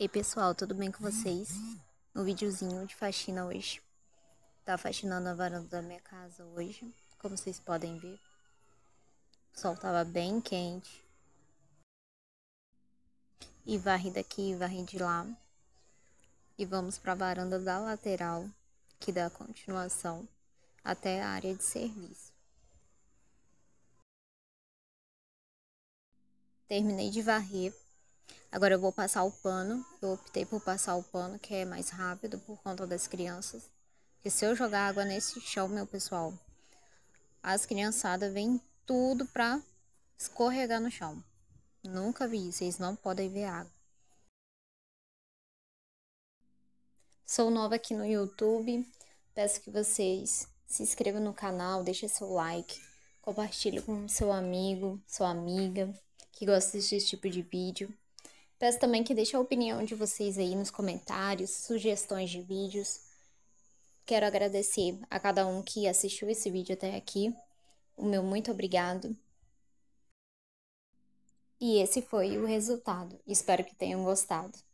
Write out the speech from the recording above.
Ei pessoal, tudo bem com vocês? Um videozinho de faxina hoje. Tá faxinando a varanda da minha casa hoje, como vocês podem ver. O sol tava bem quente. E varre daqui, varre de lá. E vamos pra varanda da lateral, que dá continuação até a área de serviço. Terminei de varrer Agora eu vou passar o pano. Eu optei por passar o pano, que é mais rápido por conta das crianças. Porque se eu jogar água nesse chão, meu pessoal, as criançadas vêm tudo pra escorregar no chão. Nunca vi isso, vocês não podem ver água. Sou nova aqui no YouTube. Peço que vocês se inscrevam no canal, deixem seu like, compartilhe com seu amigo, sua amiga que gosta desse tipo de vídeo. Peço também que deixe a opinião de vocês aí nos comentários, sugestões de vídeos. Quero agradecer a cada um que assistiu esse vídeo até aqui. O meu muito obrigado. E esse foi o resultado. Espero que tenham gostado.